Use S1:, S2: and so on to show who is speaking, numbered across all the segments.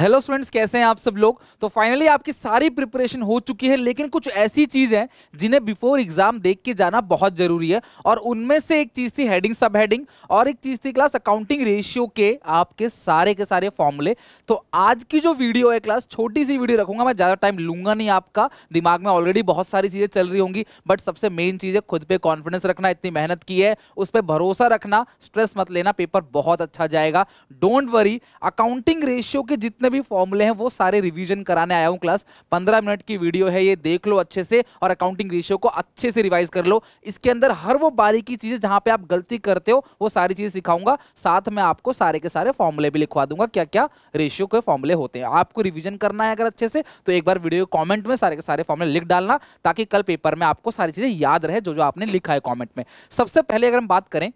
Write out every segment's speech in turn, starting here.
S1: hello students कैसे हैं आप सब लोग तो फाइनली आपकी सारी प्रिपरेशन हो चुकी है लेकिन कुछ ऐसी चीज़ है जिन्हें बिफोर एग्जाम देख के जाना बहुत जरूरी है और उनमें से एक चीज़ थी हेडिंग सब हेडिंग और एक चीज़ थी क्लास अकाउंटिंग रेशियो के आपके सारे के सारे फॉर्मूले तो आज की जो वीडियो है क्लास छोटी सी वीडियो रखूंगा मैं ज़्यादा टाइम लूंगा नहीं आपका दिमाग में ऑलरेडी बहुत सारी चीज़ें चल रही होंगी बट सबसे मेन चीज़ है खुद पर कॉन्फिडेंस रखना इतनी मेहनत की है उस पर भरोसा रखना स्ट्रेस मत लेना पेपर बहुत अच्छा जाएगा डोंट वरी अकाउंटिंग रेशियो के जितने जितने भी फॉर्मुले हैं वो सारे रिवीजन कराने आया हूँ क्लास पंद्रह मिनट की वीडियो है ये देख लो अच्छे से और अकाउंटिंग रेशियो को अच्छे से रिवाइज कर लो इसके अंदर हर वो बारीकी चीज़ें जहां पे आप गलती करते हो वो सारी चीज़ें सिखाऊंगा साथ में आपको सारे के सारे फॉर्मुले भी लिखवा दूंगा क्या क्या रेशियो के फॉर्मुले होते हैं आपको रिविजन करना है अगर अच्छे से तो एक बार वीडियो कॉमेंट में सारे के सारे फॉर्मुले लिख डालना ताकि कल पेपर में आपको सारी चीज़ें याद रहे जो जो आपने लिखा है कॉमेंट में सबसे पहले अगर हम बात करें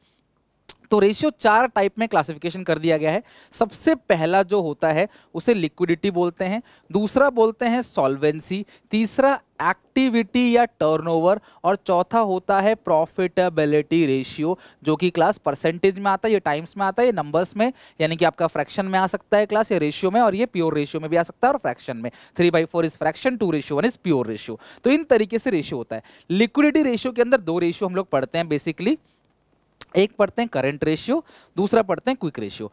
S1: तो रेशियो चार टाइप में क्लासिफिकेशन कर दिया गया है सबसे पहला जो होता है उसे लिक्विडिटी बोलते हैं दूसरा बोलते हैं सॉल्वेंसी तीसरा एक्टिविटी या टर्नओवर और चौथा होता है प्रॉफिटेबिलिटी रेशियो जो कि क्लास परसेंटेज में आता है ये टाइम्स में आता है ये नंबर्स में यानी कि आपका फ्रैक्शन में आ सकता है क्लास ये रेशियो में और ये प्योर रेशियो में भी आ सकता है और फ्रैक्शन में three by four is fraction two ratio one is pure ratio तो इन तरीके से रेशियो होता है लिक्विडिटी रेशियो के अंदर दो रेशियो हम लोग पढ़ते हैं बेसिकली एक पढ़ते हैं करंट रेशियो दूसरा पढ़ते हैं क्विक रेशियो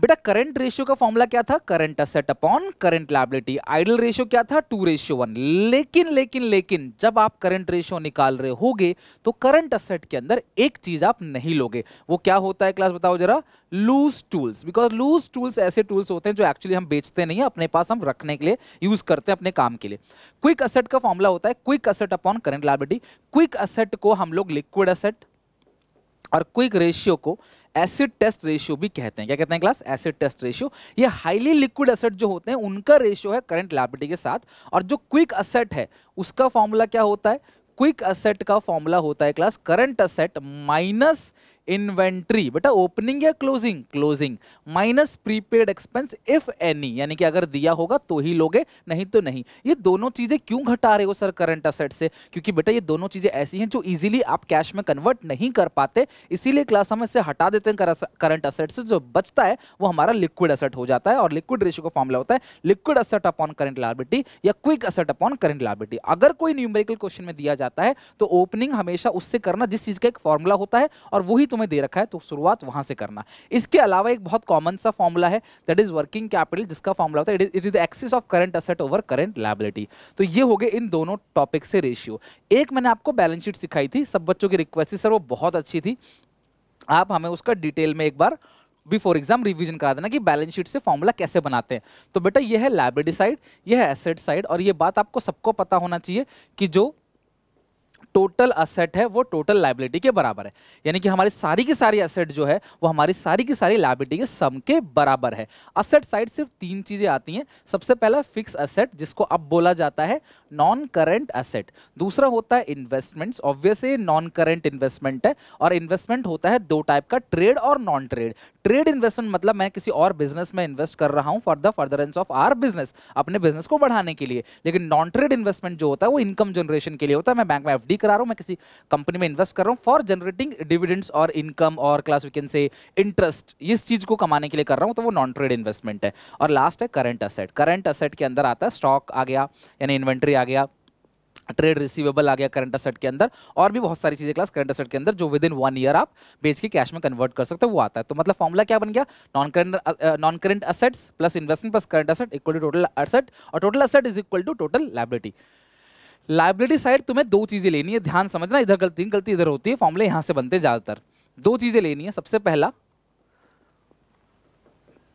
S1: बेटा करंट रेशियो का फॉर्मूला क्या था current asset upon current liability ideal ratio क्या था टू रेशियो वन लेकिन लेकिन लेकिन जब आप करंट रेशियो निकाल रहे होगे तो करंट असेट के अंदर एक चीज आप नहीं लोगे वो क्या होता है क्लास बताओ जरा loose tools because loose tools ऐसे टूल्स होते हैं जो एक्चुअली हम बेचते नहीं है अपने पास हम रखने के लिए यूज करते हैं अपने काम के लिए क्विक असेट का फॉर्मूला होता है quick asset upon current liability quick asset को हम लोग लिक्विड असेट और क्विक रेशियो को एसिड टेस्ट रेशियो भी कहते हैं क्या कहते हैं क्लास एसिड टेस्ट रेशियो ये हाईली लिक्विड असेट जो होते हैं उनका रेशियो है करंट लाइबिलिटी के साथ और जो क्विक असेट है उसका फॉर्मूला क्या होता है क्विक असेट का फॉर्मूला होता है class current asset minus inventory बेटा ओपनिंग या closing closing minus prepaid expense if any यानी कि अगर दिया होगा तो ही लोगे नहीं तो नहीं ये दोनों चीजें क्यों घटा रहे हो सर करंट असेट से क्योंकि बेटा ये दोनों चीजें ऐसी हैं जो इजीली आप कैश में कन्वर्ट नहीं कर पाते इसीलिए क्लास हम इसे हटा देते हैं करंट असेट से जो बचता है वो हमारा लिक्विड असेट हो जाता है और लिक्विड रेशियो का फॉर्मुला होता है liquid asset upon current liability या quick asset upon current liability अगर कोई न्यूमेरिकल क्वेश्चन में दिया जाता है तो ओपनिंग हमेशा उससे करना जिस चीज का एक फॉर्मुला होता है और वही तुम तुम्हें दे रखा है तो शुरुआत वहां से करना इसके अलावा एक बहुत कॉमन सा फॉर्मूला है दैट इज वर्किंग कैपिटल जिसका फॉर्मूला होता है it is the excess of current asset over current liability तो ये हो गए इन दोनों टॉपिक से रेशियो एक मैंने आपको बैलेंस शीट सिखाई थी सब बच्चों की रिक्वेस्ट थी सर वो बहुत अच्छी थी आप हमें उसका डिटेल में एक बार बिफोर एग्जाम रिवीजन करा देना कि बैलेंस शीट से फॉर्मूला कैसे बनाते हैं तो बेटा ये है लाइब्रेडी साइड ये है एसेट साइड और ये बात आपको सबको पता होना चाहिए कि जो टोटल असेट है वो टोटल लाइबिलिटी के बराबर है यानी कि हमारी सारी की सारी असेट जो है वो हमारी सारी की सारी लाइबिलिटी के सम के बराबर है असेट साइड सिर्फ तीन चीज़ें आती हैं सबसे पहला फिक्स असेट जिसको अब बोला जाता है नॉन करेंट असेट दूसरा होता है investments obviously non current investment है और इन्वेस्टमेंट होता है दो टाइप का ट्रेड और नॉन ट्रेड ट्रेड इन्वेस्टमेंट मतलब मैं किसी और बिजनेस में इन्वेस्ट कर रहा हूँ for the furtherance of our business अपने बिजनेस को बढ़ाने के लिए लेकिन नॉन ट्रेड इन्वेस्टमेंट जो होता है वो इनकम जनरेशन के लिए होता है मैं बैंक में एफ करा रहा हूँ मैं किसी कंपनी में इन्वेस्ट कर रहा हूँ फॉर जनरेटिंग डिविडेंड्स और इनकम और class we can say interest इस चीज़ को कमाने के लिए कर रहा हूँ तो वो नॉन ट्रेड इन्वेस्टमेंट है और लास्ट है करंट असेट करंट असेट के अंदर आता है स्टॉक आ गया यानी इन्वेंट्री आ गया ट्रेड रिसीवेबल आ गया करंट असेट के अंदर और भी बहुत सारी चीज़ें क्लास करंट असेट के अंदर जो विद इन वन ईयर आप बेच के कैश में कन्वर्ट कर सकते हो वो आता है तो मतलब फॉर्मुला क्या बन गया non current non current assets plus investment plus current asset equal to total asset और total asset is equal to total liability liability side तुम्हें दो चीज़ें लेनी है ध्यान समझना इधर गलती गलती इधर होती है फॉर्मूले यहाँ से बनते हैं ज़्यादातर दो चीज़ें लेनी है सबसे पहला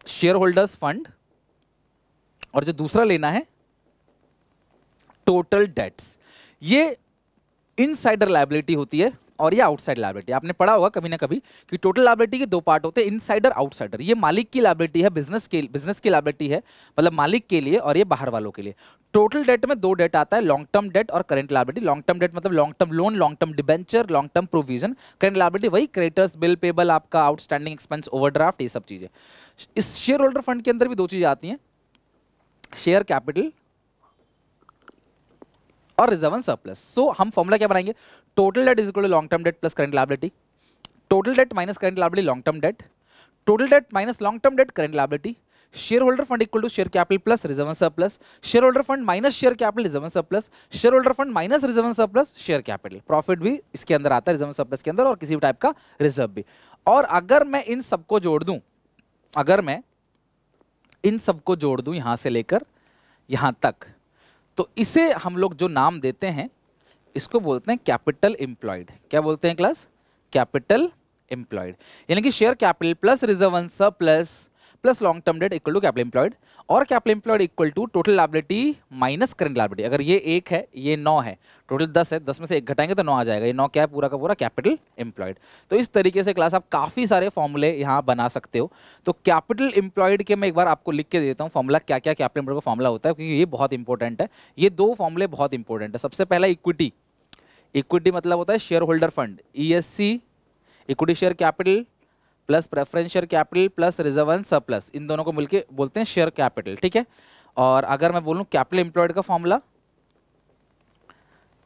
S1: शेयर होल्डर्स फंड और जो दूसरा लेना है टोटल डेट्स ये इनसाइडर लाइबिलिटी होती है और ये आउटसाइड लाइबिलिटी आपने पढ़ा होगा कभी ना कभी कि टोटल लाइबिलिटी के दो पार्ट होते हैं इनसाइडर आउटसाइडर ये मालिक की लाइबिलिटी है बिजनेस के बिजनेस की लाइबिलिटी है मतलब मालिक के लिए और ये बाहर वालों के लिए टोटल डेट में दो डेट आता है लॉन्ग टर्म डेट और current liability long term debt मतलब long term loan long term debenture long term provision current liability वही क्रेडिटर्स बिल पेबल आपका आउटस्टैंडिंग एक्सपेंस ओवरड्राफ्ट ये सब चीज़ें इस शेयर होल्डर फंड के अंदर भी दो चीज़ें आती हैं शेयर कैपिटल और रिजर्वन सरप्लस सो हम फॉर्मूला क्या बनाएंगे total debt is equal to long term debt plus current liability total debt minus current liability long term debt total debt minus long term debt current liability shareholder fund equal to share capital plus reserve and surplus shareholder fund minus share capital reserve and surplus shareholder fund minus reserve and surplus share capital profit भी इसके अंदर आता है reserve and surplus के अंदर और किसी भी टाइप का reserve भी और अगर मैं इन सबको जोड़ दूं अगर मैं इन सबको जोड़ दूं यहां से लेकर यहां तक तो इसे हम लोग जो नाम देते हैं इसको बोलते हैं कैपिटल एम्प्लॉयड क्या बोलते हैं क्लास कैपिटल एम्प्लॉयड यानी कि share capital plus reserve plus plus long term debt equal to capital employed और capital employed equal to total liability minus current liability अगर ये एक है ये नौ है टोटल दस है दस में से एक घटाएंगे तो नौ आ जाएगा ये नौ क्या है पूरा का पूरा कैपिटल एम्प्लॉयड तो इस तरीके से क्लास आप काफ़ी सारे फॉर्मूले यहाँ बना सकते हो तो कैपिटल एम्प्लॉयड के मैं एक बार आपको लिख के देता हूँ फॉर्मूला क्या क्या कैपिटल एम्प्लॉयड का फॉर्मूला होता है क्योंकि ये बहुत इंपॉर्टेंट है ये दो फॉर्मूले बहुत इंपॉर्टेंट है सबसे पहला इक्विटी इक्विटी मतलब होता है शेयर होल्डर फंड ई equity share capital plus preference share capital plus reserve and surplus इन दोनों को मिलके बोलते हैं शेयर कैपिटल ठीक है और अगर मैं बोलूँ कैपिटल एम्प्लॉयड का फॉर्मूला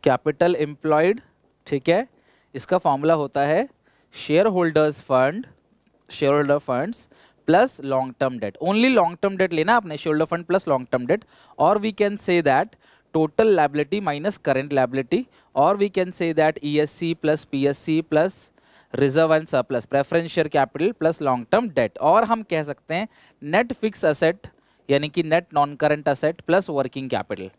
S1: कैपिटल एम्प्लॉयड ठीक है इसका फॉर्मूला होता है share holders fund share holder funds plus long term debt only long term debt लेना अपने share holder fund plus long term debt और we can say that total liability minus current liability or we can say that ESC plus PSC plus reserve and surplus preference share capital plus long term debt और हम कह सकते हैं net fix asset यानी कि net non current asset plus working capital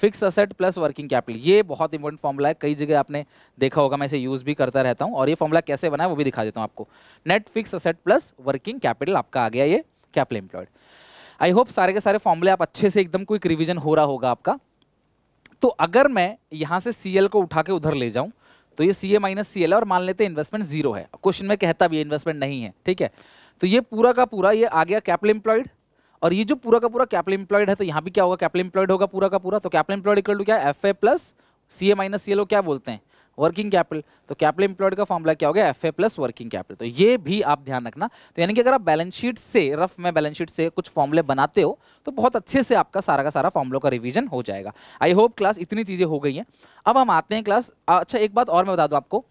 S1: fix asset plus working capital ये बहुत important formula है कई जगह आपने देखा होगा मैं इसे यूज़ भी करता रहता हूँ और ये फॉर्मूला कैसे बना है वो भी दिखा देता हूँ आपको net fix asset plus working capital आपका आ गया ये कैपिटल एम्प्लॉयड आई होप सारे के सारे फॉर्मूले आप अच्छे से एकदम कोई रिविजन हो रहा होगा आपका तो अगर मैं यहां से सीएल को उठा के उधर ले जाऊं तो ये सी ए माइनस सी है और मान लेते हैं इन्वेस्टमेंट जीरो है क्वेश्चन में कहता भी इन्वेस्टमेंट नहीं है ठीक है तो ये पूरा का पूरा ये आ गया कैपिटल इंप्लॉयड और ये जो पूरा का पूरा कैपिटल इंप्लॉयड है तो यहां भी क्या होगा कैपिटल इंप्लॉयड होगा पूरा का पूरा तो कैपिटल इंप्लॉयड इक्वल टू क्या F A plus C A minus C L क्या बोलते हैं वर्किंग कैपिटल तो कैपिटल इंप्लॉयड का फॉर्मला क्या हो गया F A plus working capital तो ये भी आप ध्यान रखना तो यानी कि अगर आप बैलेंस शीट से रफ में बैलेंस शीट से कुछ फॉर्मुले बनाते हो तो बहुत अच्छे से आपका सारा का सारा फॉर्मुलों का रिविजन हो जाएगा आई होप क्लास इतनी चीज़ें हो गई हैं अब हम आते हैं क्लास अच्छा एक बात और मैं बता दूँ आपको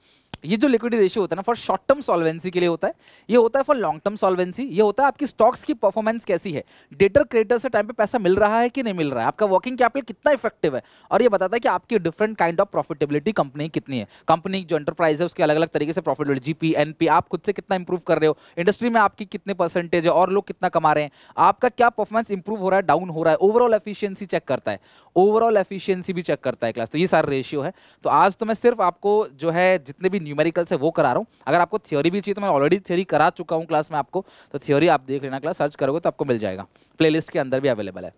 S1: ये जो लिक्विड रेशियो होता है ना फॉर शॉर्ट टर्म सॉल्वेंसी के लिए होता है ये होता है फॉर लॉन्ग टर्म सॉल्वेंसी ये होता है आपकी स्टॉक्स की परफॉर्मेंस कैसी है डेटर क्रेडिटर से टाइम पे पैसा मिल रहा है कि नहीं मिल रहा है आपका वर्किंग कैपिटल कितना इफेक्टिव है और ये बताता है कि आपकी different kind of profitability company कितनी है कंपनी जो एंटरप्राइज है उसके अलग अलग तरीके से प्रॉफिटेबिलिटी जीपी एनपी आप खुद से कितना इंप्रूव कर रहे हो इंडस्ट्री में आपकी कितने परसेंटेज है और लोग कितना कमा रहे हैं आपका क्या परफॉर्मेंस इंप्रूव हो रहा है डाउन हो रहा है ओवरऑल एफिशियंसी चेक करता है ओवरऑल एफिशिएंसी भी चेक करता है क्लास तो ये सारा रेशियो है तो आज तो मैं सिर्फ आपको जो है जितने भी न्यूमेरिकल्स है वो करा रहा हूँ अगर आपको थ्योरी भी चाहिए तो मैं ऑलरेडी थ्योरी करा चुका हूँ क्लास में आपको तो थ्योरी आप देख लेना क्लास सर्च करोगे तो आपको मिल जाएगा प्ले के अंदर भी अवेलेबल है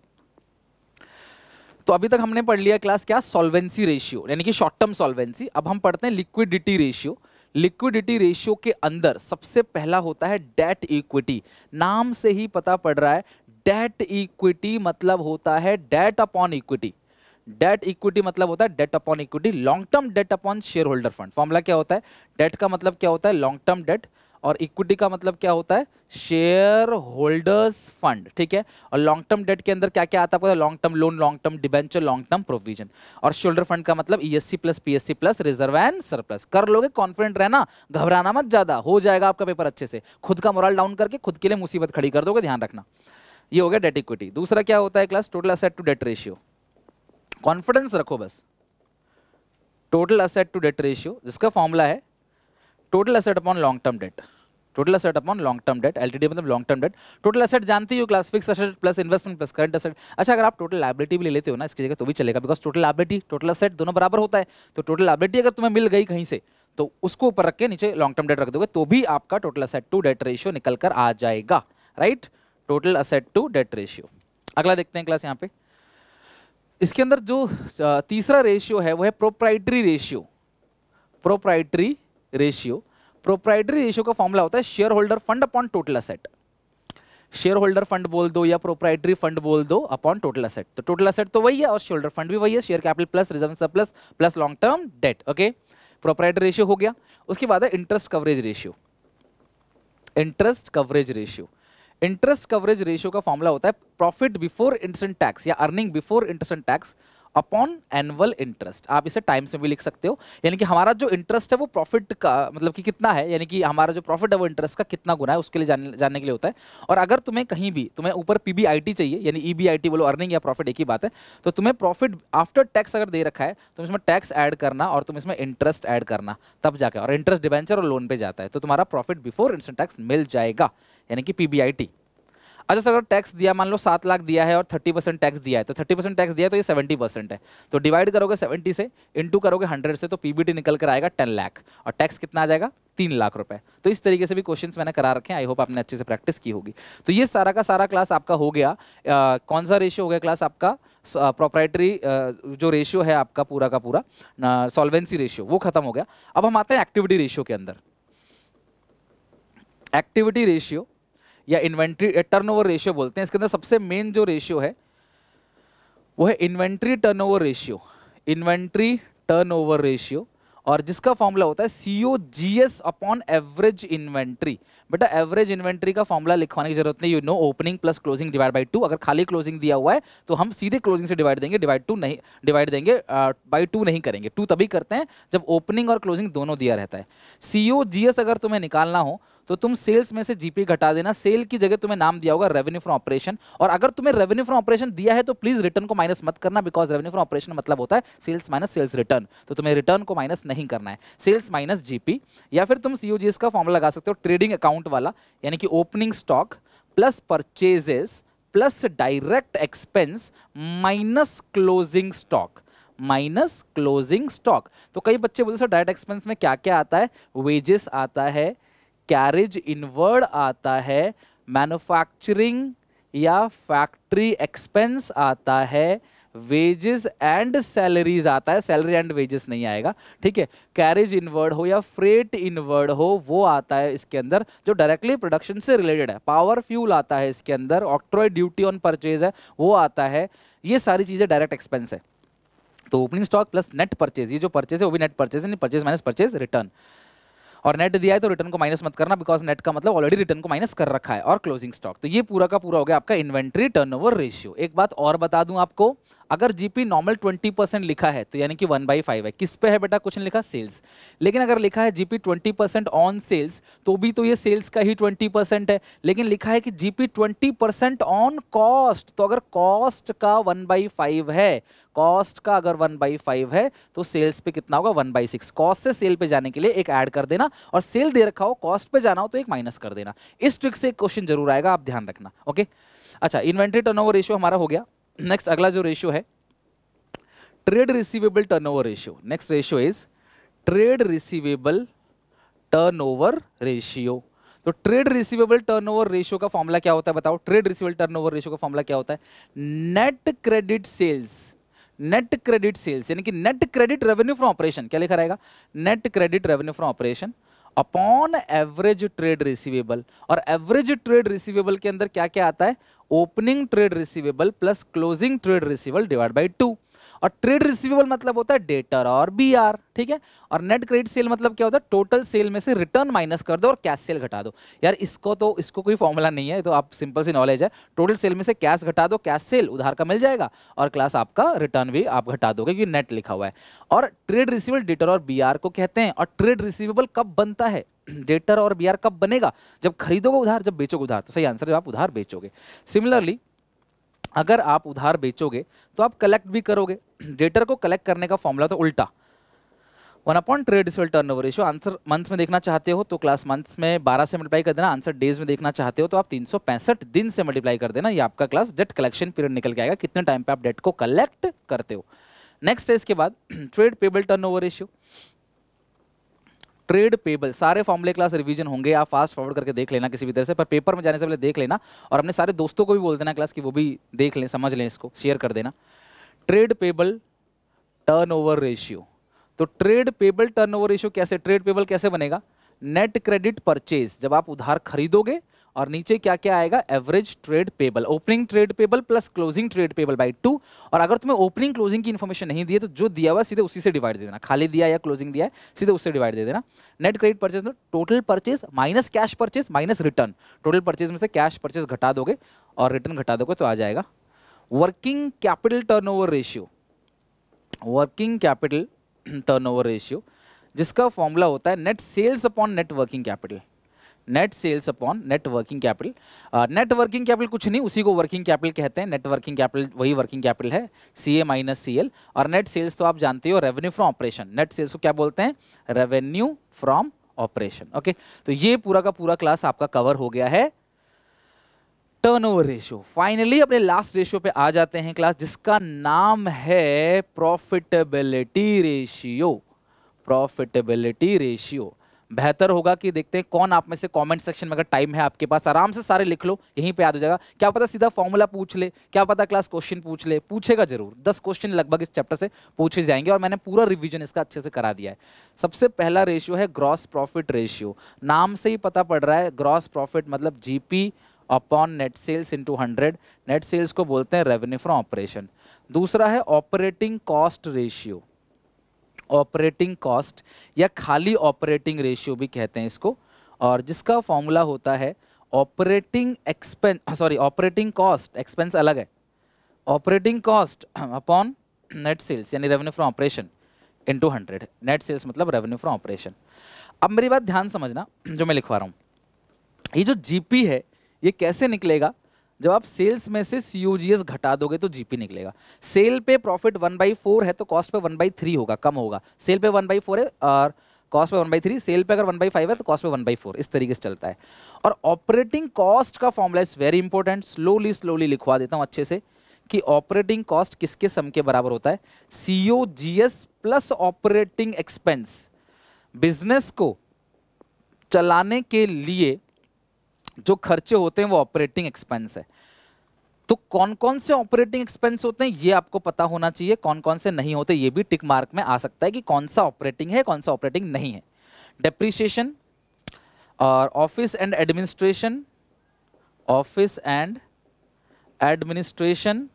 S1: तो अभी तक हमने पढ़ लिया क्लास क्या सॉल्वेंसी रेशियो यानी कि शॉर्ट टर्म सॉल्वेंसी अब हम पढ़ते हैं लिक्विडिटी रेशियो लिक्विडिटी रेशियो के अंदर सबसे पहला होता है डेट इक्विटी नाम से ही पता पड़ रहा है डेट इक्विटी मतलब होता है debt upon equity debt equity मतलब होता है debt upon equity long term debt upon share holder fund formula क्या होता है डेट का मतलब क्या होता है लॉन्ग टर्म डेट और इक्विटी का मतलब क्या होता है शेयर होल्डर्स फंड ठीक है और लॉन्ग टर्म डेट के अंदर क्या क्या आता है long term loan long term debenture long term provision और शोल्डर फंड का मतलब ESC plus PSC plus reserve and surplus कर लोगे कॉन्फिडेंट रहना घबराना मत ज्यादा हो जाएगा आपका पेपर अच्छे से खुद का मोरल डाउन करके खुद के लिए मुसीबत खड़ी कर दोगे ध्यान रखना ये हो गया डेट इक्विटी दूसरा क्या होता है class total asset to debt ratio confidence रखो बस total asset to debt ratio जिसका फॉर्मूला है total asset upon long term debt total asset upon long term debt LTD मतलब long term debt total asset जानती हो class fix asset plus investment plus current asset अच्छा अगर आप total liability भी ले लेते हो ना इसकी जगह तो भी चलेगा because total liability total asset दोनों बराबर होता है तो टोटल लाइबिलिटी अगर तुम्हें मिल गई कहीं से तो उसको ऊपर रख के नीचे लॉन्ग टर्म डेट रख दोगे तो भी आपका total asset to debt ratio निकल कर आ जाएगा right total asset to debt ratio अगला देखते हैं क्लास यहाँ पे इसके अंदर जो तीसरा रेशियो है वो है proprietary ratio proprietary ratio proprietary ratio का फॉर्मूला होता है share holder fund upon total asset share holder fund बोल दो या प्रोप्राइटरी फंड बोल दो अपॉन टोटल असेट तो टोटल असेट तो वही है और शेयर होल्डर फंड भी वही है share capital plus reserve surplus plus long term debt okay proprietary ratio हो गया उसके बाद है interest coverage ratio interest coverage ratio interest coverage ratio का फॉर्मूला होता है प्रॉफिट बिफोर इंटरेस्ट टैक्स या earning before interest tax upon annual interest आप इसे टाइम से भी लिख सकते हो यानी कि हमारा जो इंटरेस्ट है वो प्रॉफिट का मतलब कि कितना है यानी कि हमारा जो प्रॉफिट है वो इंटरेस्ट का कितना गुना है उसके लिए जानने, जानने के लिए होता है और अगर तुम्हें कहीं भी तुम्हें ऊपर पीबीआईटी चाहिए यानी ईबीआईटी e बोलो अर्निंग या प्रॉफिट एक ही बात है तो तुम्हें प्रॉफिट आफ्टर टैक्स अगर दे रखा है तो इसमें टैक्स ऐड करना और तुम इसमें इंटरेस्ट ऐड करना तब जाकर और इंटरेस्ट डिवेंचर और लोन पर जाता है तो तुम्हारा प्रॉफिट बिफोर इंस्टेंट टैक्स मिल जाएगा यानी कि पीबीआईटी अच्छा सर अगर टैक्स दिया मान लो सात लाख दिया है और थर्टी परसेंट टैक्स दिया है तो थर्टी परसेंट टैक्स दिया है तो ये सेवेंटी परसेंट है तो डिवाइड करोगे सेवेंटी से इंटू करोगे हंड्रेड से तो पीबीटी निकल कर आएगा टेन लाख और टैक्स कितना आ जाएगा तीन लाख रुपए तो इस तरीके से भी क्वेश्चन मैंने करा रखे हैं आई होप आपने अच्छे से प्रैक्टिस की होगी तो ये सारा का सारा क्लास आपका हो गया आ, कौन सा रेशियो हो गया क्लास आपका प्रोपराइटरी जो रेशियो है आपका पूरा का पूरा सॉल्वेंसी रेशियो वो खत्म हो गया अब हम आते हैं एक्टिविटी रेशियो के अंदर एक्टिविटी रेशियो या इन्वेंट्री टर्नओवर रेशियो बोलते हैं इसके अंदर सबसे मेन जो रेशियो है वो है inventory turnover ratio inventory turnover ratio और जिसका फॉर्मूला होता है C O G S upon average inventory बेटा एवरेज इन्वेंट्री का फॉर्मूला लिखवाने की जरूरत नहीं you know opening plus closing divide by two अगर खाली क्लोजिंग दिया हुआ है तो हम सीधे क्लोजिंग से डिवाइड देंगे डिवाइड टू नहीं डिवाइड देंगे बाई टू नहीं करेंगे टू तभी करते हैं जब ओपनिंग और क्लोजिंग दोनों दिया रहता है सी ओ जी एस अगर तुम्हें निकालना हो तो तुम सेल्स में से जीपी घटा देना सेल की जगह तुम्हें नाम दिया होगा रेवेन्यू फ्रॉम ऑपरेशन और अगर तुम्हें रेवेन्यू फ्रॉम ऑपरेशन दिया है तो प्लीज रिटर्न को माइनस मत करना बिकॉज रेवेन्यू फ्रॉम ऑपरेशन मतलब होता है सेल्स माइनस सेल्स रिटर्न तो तुम्हें रिटर्न को माइनस नहीं करना है सेल्स माइनस जीपी या फिर तुम सी का फॉर्म लगा सकते हो ट्रेडिंग अकाउंट वाला यानी कि opening stock plus purchases plus direct expense minus closing stock minus closing stock तो कई बच्चे बोलते सर डायरेक्ट एक्सपेंस में क्या क्या आता है वेजेस आता है कैरिज इनवर्ड आता है मैन्युफैक्चरिंग या फैक्ट्री एक्सपेंस आता है वेजेस एंड सैलरीज आता है सैलरी एंड वेजेस नहीं आएगा ठीक है कैरिज इनवर्ड हो या फ्रेट इनवर्ड हो वो आता है इसके अंदर जो डायरेक्टली प्रोडक्शन से रिलेटेड है पावर फ्यूल आता है इसके अंदर ऑक्ट्रॉय ड्यूटी ऑन परचेज है वो आता है ये सारी चीज़ें डायरेक्ट एक्सपेंस है तो opening stock plus net purchase ये जो परचेज है वो भी नेट परचेज है नहीं परचेज माइनस परचेज रिटर्न और नेट दिया है तो रिटर्न को माइनस मत करना बिकॉज नेट का मतलब ऑलरेडी रिटर्न को माइनस कर रखा है और क्लोजिंग स्टॉक तो ये पूरा का पूरा हो गया आपका इन्वेंट्री टर्नओवर रेशियो एक बात और बता दूं आपको अगर जीपी नॉर्मल 20 परसेंट लिखा है तो यानी कि वन बाई फाइव है किस पे है बेटा क्वेश्चन लिखा सेल्स लेकिन अगर लिखा है जीपी 20 परसेंट ऑन सेल्स तो भी तो ये सेल्स का ही 20 परसेंट है लेकिन लिखा है कि जीपी 20 परसेंट ऑन कॉस्ट तो अगर कॉस्ट का वन बाई फाइव है कॉस्ट का अगर वन बाई फाइव है तो सेल्स पे कितना होगा वन बाई सिक्स कॉस्ट से सेल पे जाने के लिए एक ऐड कर देना और सेल दे रखा हो कॉस्ट पे जाना हो तो एक माइनस कर देना इस ट्रिक से क्वेश्चन जरूर आएगा आप ध्यान रखना ओके अच्छा इन्वेंट्री टर्नओवर रेशियो हमारा हो गया नेक्स्ट अगला जो रेशियो है trade receivable turnover ratio next ratio is trade receivable turnover ratio तो ट्रेड रिसीवेबल टर्नओवर रेशियो का फॉर्मूला क्या होता है बताओ ट्रेड रिसीवेबल टर्नओवर रेशियो का फॉर्मूला क्या होता है net credit sales net credit sales यानी कि net credit revenue from operation क्या लिखा रहेगा net credit revenue from operation upon average trade receivable और एवरेज ट्रेड रिसीवेबल के अंदर क्या क्या आता है opening trade receivable plus closing trade receivable divide by two और ट्रेड रिसीवेबल मतलब होता है डेटर और बी आर ठीक है और नेट क्रेडिट सेल मतलब क्या होता है टोटल सेल में से रिटर्न माइनस कर दो और कैश सेल घटा दो यार इसको तो इसको कोई फॉर्मूला नहीं है तो आप सिंपल सी नॉलेज है टोटल सेल में से कैश घटा दो कैश सेल उधार का मिल जाएगा और क्लास आपका रिटर्न भी आप घटा दोगे क्योंकि नेट लिखा हुआ है और ट्रेड रिसीवेबल डेटर और बी को कहते हैं और ट्रेड रिसीवेबल कब बनता है डेटर और बी कब बनेगा जब खरीदोगे उधार जब बेचोगे उधार तो सही आंसर जब आप उधार बेचोगे सिमिलरली अगर आप उधार बेचोगे तो आप कलेक्ट भी करोगे डेटर को कलेक्ट करने का फॉर्मूला तो उल्टा one upon trade sale turn over ratio answer months में देखना चाहते हो तो क्लास मंथ्स में 12 से मल्टीप्लाई कर देना आंसर डेज में देखना चाहते हो तो आप तीन दिन से मल्टीप्लाई कर देना ये आपका क्लास डेट कलेक्शन पीरियड निकल के आएगा कितने टाइम पे आप डेट को कलेक्ट करते हो नेक्स्ट है इसके बाद trade payable turn over ratio trade payable सारे फॉर्मले क्लास रिवीजन होंगे आप फास्ट फॉरवर्ड करके देख लेना किसी भी तरह से पर पेपर में जाने से पहले देख लेना और अपने सारे दोस्तों को भी बोल देना क्लास की वो भी देख लें समझ लें इसको शेयर कर देना ट्रेड पेबल ओवर रेशियो तो ट्रेड पेबल ओवर रेशियो कैसे ट्रेड पेबल कैसे बनेगा नेट क्रेडिट परचेज जब आप उधार खरीदोगे और नीचे क्या क्या आएगा average trade payable opening trade payable plus closing trade payable by two और अगर तुम्हें ओपनिंग क्लोजिंग की इन्फॉर्मेशन नहीं दी तो जो दिया हुआ सीधे उसी से डिवाइड दे देना खाली दिया या क्लोजिंग दिया है सीधे उससे डिवाइड दे देना net credit purchase total purchase minus cash purchase minus return total purchase में से कैश परचेज घटा दोगे और रिटर्न घटा दोगे तो आ जाएगा working capital over ratio working capital turnover ratio जिसका फॉर्मूला होता है net sales upon net working capital net sales upon net working capital net working capital कुछ नहीं उसी को वर्किंग कैपिटल कहते हैं नेट वर्किंग कैपिटल वही वर्किंग कैपिटल है C A minus C L और नेट सेल्स तो आप जानते हो revenue from operation net sales को क्या बोलते हैं रेवेन्यू फ्रॉम ऑपरेशन ओके तो ये पूरा का पूरा क्लास आपका कवर हो गया है टर्नओवर रेशियो फाइनली अपने लास्ट रेशियो पे आ जाते हैं क्लास जिसका नाम है प्रॉफिटेबिलिटी रेशियो प्रॉफिटेबिलिटी रेशियो बेहतर होगा कि देखते हैं कौन आप में से कमेंट सेक्शन में अगर टाइम है आपके पास आराम से सारे लिख लो यहीं पे याद हो जाएगा क्या पता सीधा फॉर्मूला पूछ ले क्या पता क्लास क्वेश्चन पूछ ले पूछेगा जरूर दस क्वेश्चन लगभग इस चैप्टर से पूछे जाएंगे और मैंने पूरा रिविजन इसका अच्छे से करा दिया है सबसे पहला रेशियो है ग्रॉस प्रॉफिट रेशियो नाम से ही पता पड़ रहा है ग्रॉस प्रॉफिट मतलब G upon net sales into hundred net sales को बोलते हैं रेवेन्यू फ्रॉम ऑपरेशन दूसरा है operating cost ratio operating cost या खाली ऑपरेटिंग रेशियो भी कहते हैं इसको और जिसका फॉर्मूला होता है operating expense sorry operating cost expense अलग है operating cost upon net sales यानी revenue from operation into hundred net sales मतलब रेवेन्यू फ्रॉम ऑपरेशन अब मेरी बात ध्यान समझना जो मैं लिखवा रहा हूँ ये जो जीपी है ये कैसे निकलेगा जब आप सेल्स में से सी घटा दोगे तो जीपी निकलेगा सेल पे प्रॉफिट वन बाई फोर है तो कॉस्ट पे वन बाई थ्री होगा कम होगा सेल पे वन बाई फोर है और कॉस्ट पे वन बाई थ्री सेल पे अगर वन बाई फाइव है तो कॉस्ट पे वन बाई फोर इस तरीके से चलता है और ऑपरेटिंग कॉस्ट का formula is very important slowly slowly लिखवा देता हूँ अच्छे से कि ऑपरेटिंग कॉस्ट किसके सम के बराबर होता है C G S plus operating expense business को चलाने के लिए जो खर्चे होते हैं वो ऑपरेटिंग एक्सपेंस है तो कौन कौन से ऑपरेटिंग एक्सपेंस होते हैं ये आपको पता होना चाहिए कौन कौन से नहीं होते ये भी टिक मार्क में आ सकता है कि कौन सा ऑपरेटिंग है कौन सा ऑपरेटिंग नहीं है डेप्रिशिएशन और office and administration office and administration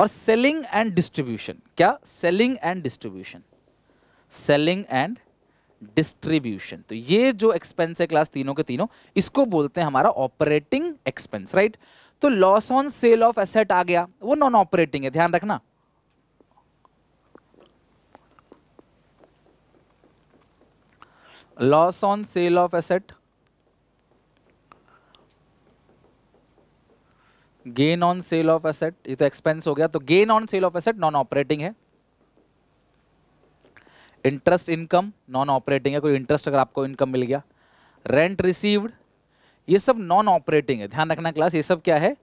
S1: और सेलिंग एंड डिस्ट्रीब्यूशन क्या selling and distribution selling and distribution तो ये जो एक्सपेंस है क्लास तीनों के तीनों इसको बोलते हैं हमारा ऑपरेटिंग एक्सपेंस राइट तो loss on sale of asset आ गया वो नॉन ऑपरेटिंग है ध्यान रखना loss on sale of asset gain on sale of asset ये तो एक्सपेंस हो गया तो gain on sale of asset non operating है इंटरेस्ट इनकम नॉन ऑपरेटिंग है कोई इंटरेस्ट अगर आपको इनकम मिल गया रेंट रिसीव्ड ये सब नॉन ऑपरेटिंग है ध्यान रखना क्लास ये सब क्या है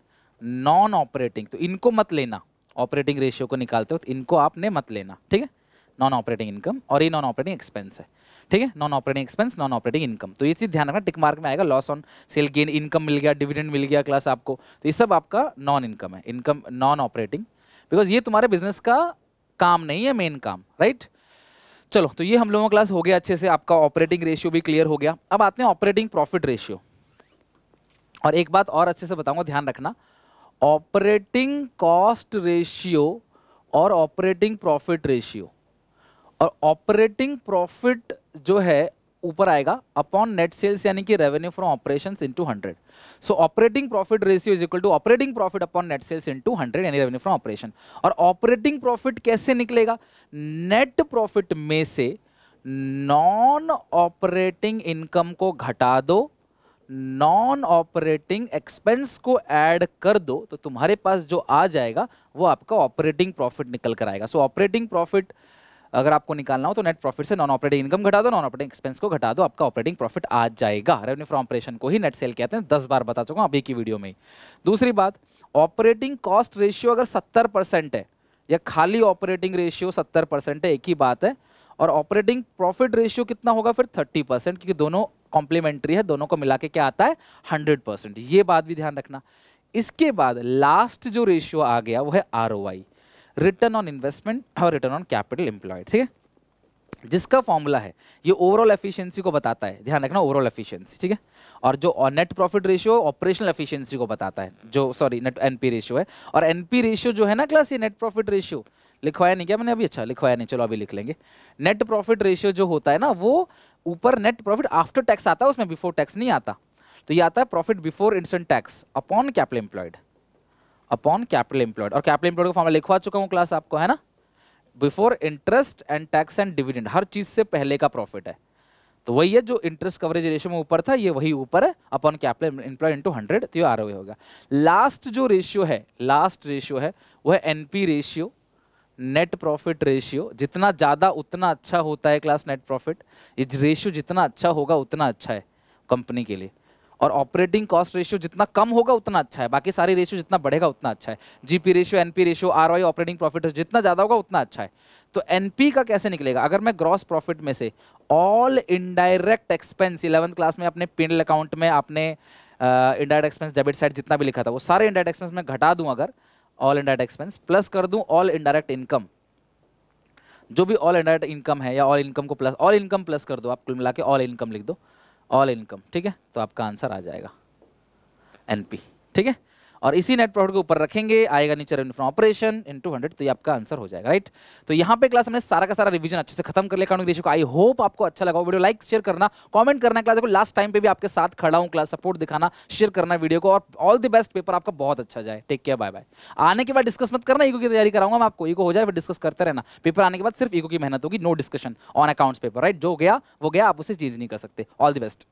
S1: नॉन ऑपरेटिंग तो इनको मत लेना ऑपरेटिंग रेशियो को निकालते वक्त इनको आपने मत लेना ठीक है नॉन ऑपरेटिंग इनकम और ये नॉन ऑपरेटिंग एक्सपेंस है ठीक है non operating expense non operating income तो ये चीज़ ध्यान रखना टिक मार्क में आएगा loss on sale gain income मिल गया डिविडेंड मिल गया क्लास आपको तो ये सब आपका नॉन इनकम है इनकम नॉन ऑपरेटिंग बिकॉज ये तुम्हारे बिजनेस का काम नहीं है मेन काम राइट चलो तो ये हम लोगों का क्लास हो गया अच्छे से आपका ऑपरेटिंग रेशियो भी क्लियर हो गया अब आते हैं ऑपरेटिंग प्रॉफिट रेशियो और एक बात और अच्छे से बताऊंगा ध्यान रखना ऑपरेटिंग कॉस्ट रेशियो और ऑपरेटिंग प्रॉफिट रेशियो और ऑपरेटिंग प्रॉफिट जो है ऊपर आएगा अपॉन नेट सेल्स यानी कि revenue from operations into 100 so operating profit ratio is equal to operating profit upon net sales into 100 यानी रेवेन्यू फ्रॉम ऑपरेशन और ऑपरेटिंग प्रॉफिट कैसे निकलेगा नेट प्रॉफिट में से नॉन ऑपरेटिंग इनकम को घटा दो नॉन ऑपरेटिंग एक्सपेंस को ऐड कर दो तो तुम्हारे पास जो आ जाएगा वो आपका ऑपरेटिंग प्रॉफिट निकल कर आएगा सो ऑपरेटिंग प्रॉफिट अगर आपको निकालना हो तो नेट प्रॉफिट से नॉन ऑपरेटिंग इनकम घटा दो नॉन ऑपरेटिंग एक्सपेंस को घटा दो आपका ऑपरेटिंग प्रॉफिट आ जाएगा रेवेन्यू फ्रॉम ऑपरेशन को ही नेट सेल कहते हैं दस बार बता चुका हूँ अभी की वीडियो में दूसरी बात ऑपरेटिंग कॉस्ट रेशियो अगर सत्तर परसेंट है या खाली ऑपरेटिंग रेशियो सत्तर परसेंट है एक ही बात है और ऑपरेटिंग प्रॉफिट रेशियो कितना होगा फिर थर्टी परसेंट क्योंकि दोनों कॉम्प्लीमेंट्री है दोनों को मिला के क्या आता है हंड्रेड परसेंट ये बात भी ध्यान रखना इसके बाद लास्ट जो रेशियो आ गया वो है R O I return on investment और रिटर्न ऑन कैपिटल एम्प्लॉयड ठीक है जिसका फॉर्मूला है ये ओवरऑल एफिशिएंसी को बताता है ध्यान रखना ओवरऑल एफिशिएंसी ठीक है और जो net profit ratio operational efficiency को बताता है जो सॉरी नेट एनपी रेशियो है और एनपी रेशियो जो है ना क्लास ये नेट प्रॉफिट रेशियो लिखवाया नहीं क्या मैंने अभी अच्छा लिखवाया नहीं चलो अभी लिख लेंगे नेट प्रॉफिट रेशियो जो होता है ना वो ऊपर नेट प्रॉफिट आफ्टर टैक्स आता है उसमें बिफोर टैक्स नहीं आता तो ये आता है profit before instant tax upon capital employed upon capital employed और कैपिटल एम्प्लॉयड का फॉर्मला लिखवा चुका हूँ क्लास आपको है ना before interest and tax and dividend हर चीज़ से पहले का प्रॉफिट है तो वही है जो इंटरेस्ट कवरेज रेशियो में ऊपर था ये वही ऊपर है upon capital employ into hundred तो ये आर होगा लास्ट जो रेशियो है लास्ट रेशियो है वह N P ratio net profit ratio जितना ज़्यादा उतना अच्छा होता है क्लास नेट प्रॉफिट इस रेशियो जितना अच्छा होगा उतना अच्छा है कंपनी के लिए और ऑपरेटिंग कॉस्ट रेशियो जितना कम होगा उतना अच्छा है बाकी सारे रेशियो जितना बढ़ेगा उतना अच्छा है जीपी रेशियो एनपी रेशियो आर ऑपरेटिंग प्रॉफिट जितना ज़्यादा होगा उतना अच्छा है तो एनपी का कैसे निकलेगा अगर मैं ग्रॉस प्रॉफिट में से all indirect expense eleventh class में अपने पिंडल अकाउंट में आपने इंडायरेक्ट एक्सपेंस डेबिट साइड जितना भी लिखा था वो सारे इंडायरेक्ट एक्सपेंस में घटा दूँ अगर ऑल इंडायरेक्ट एक्सपेंस प्लस कर दूँ ऑल इंडायरेक्ट इनकम जो भी ऑल इंडायरेक्ट इनकम है या ऑल इनकम को प्लस ऑल इनकम प्लस कर दो आप कुल मिला के ऑल इनकम लिख दो ऑल इनकम ठीक है तो आपका आंसर आ जाएगा एनपी ठीक है और इसी नेट प्रॉफिट को ऊपर रखेंगे आएगा नीचे revenue from operation into तो ये आपका आंसर हो जाएगा राइट तो यहाँ पे क्लास हमने सारा का सारा रिवीजन अच्छे से खत्म कर लिया अकाउंटिंग को आई होप आपको अच्छा लगा वीडियो लाइक शेयर करना कमेंट करना क्लास देखो लास्ट टाइम पे भी आपके साथ खड़ा हूँ क्लास सपोर्ट दिखाना शेयर करना वीडियो को और ऑल द बेस्ट पेपर आपका बहुत अच्छा जाए टेक केयर बाय बाय आने के बाद डिस्कस मत करना ईगो की तैयारी कराऊंगा मैं आपको ईगो हो जाए फिर डिस्कस करते रहना पेपर आने के बाद सिर्फ ईगो की मेहनत होगी no discussion on accounts paper right जो गया वो गया आप उसे चेंज नहीं कर सकते ऑल द बेस्ट